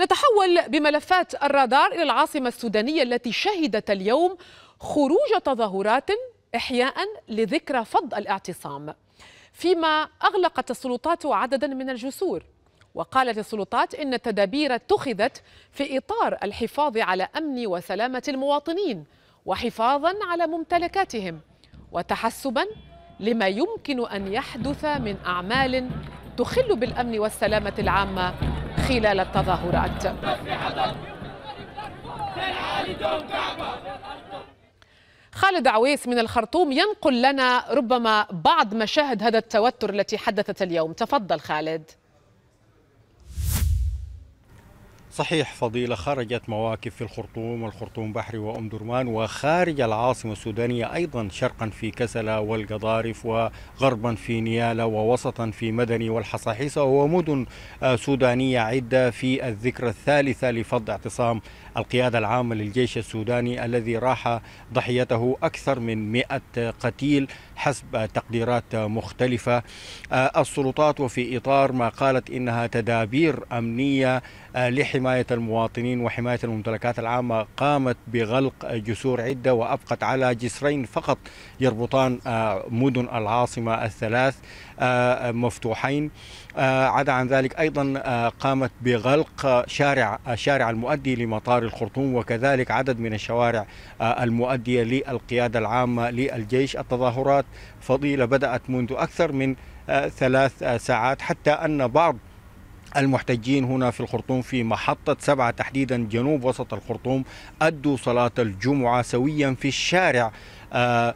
نتحول بملفات الرادار إلى العاصمة السودانية التي شهدت اليوم خروج تظاهرات إحياء لذكرى فض الاعتصام فيما أغلقت السلطات عددا من الجسور وقالت السلطات إن التدابير اتخذت في إطار الحفاظ على أمن وسلامة المواطنين وحفاظا على ممتلكاتهم وتحسبا لما يمكن أن يحدث من أعمال تخل بالأمن والسلامة العامة خلال التظاهرات خالد عويس من الخرطوم ينقل لنا ربما بعض مشاهد هذا التوتر التي حدثت اليوم تفضل خالد صحيح فضيلة خرجت مواكب في الخرطوم والخرطوم بحري وأم درمان وخارج العاصمة السودانية أيضا شرقا في كسلة والقضارف وغربا في نيالة ووسطا في مدني والحصاحيصة ومدن آه، سودانية عدة في الذكرى الثالثة لفض اعتصام القيادة العامة للجيش السوداني الذي راح ضحيته أكثر من 100 قتيل حسب تقديرات مختلفة آه، السلطات وفي إطار ما قالت إنها تدابير أمنية آه، لحماية حماية المواطنين وحماية الممتلكات العامة قامت بغلق جسور عدة وأبقت على جسرين فقط يربطان آه، مدن العاصمة الثلاث آه، مفتوحين آه، عدا عن ذلك أيضا قامت بغلق شارع الشارع المؤدي لمطار الخرطوم وكذلك عدد من الشوارع المؤدية للقيادة العامة للجيش التظاهرات فضيلة بدأت منذ أكثر من ثلاث ساعات حتى أن بعض المحتجين هنا في الخرطوم في محطة سبعة تحديدا جنوب وسط الخرطوم أدوا صلاة الجمعة سويا في الشارع آه،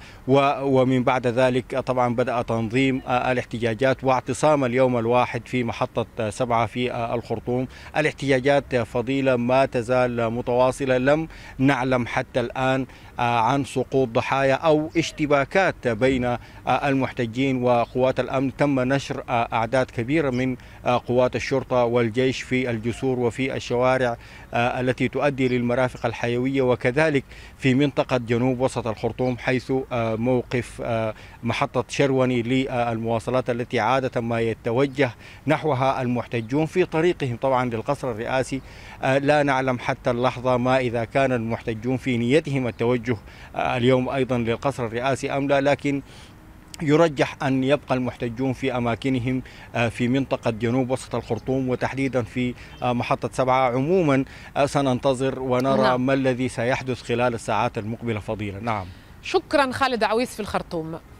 ومن بعد ذلك آه، طبعا بدأ تنظيم آه، الاحتجاجات واعتصام اليوم الواحد في محطة سبعة في الخرطوم الاحتجاجات فضيلة ما تزال متواصلة لم نعلم حتى الآن عن سقوط ضحايا أو اشتباكات بين المحتجين وقوات الأمن تم نشر أعداد كبيرة من قوات الشرطة والجيش في الجسور وفي الشوارع التي تؤدي للمرافق الحيوية وكذلك في منطقة جنوب وسط الخرطوم حيث آه، موقف آه، محطة شروني للمواصلات التي عادة ما يتوجه نحوها المحتجون في طريقهم طبعا للقصر الرئاسي آه، لا نعلم حتى اللحظة ما إذا كان المحتجون في نيتهم التوجه اليوم أيضا للقصر الرئاسي أم لا لكن يرجح أن يبقى المحتجون في أماكنهم في منطقة جنوب وسط الخرطوم وتحديدا في محطة سبعة عموما سننتظر ونرى نعم. ما الذي سيحدث خلال الساعات المقبلة فضيلة نعم شكرا خالد عويس في الخرطوم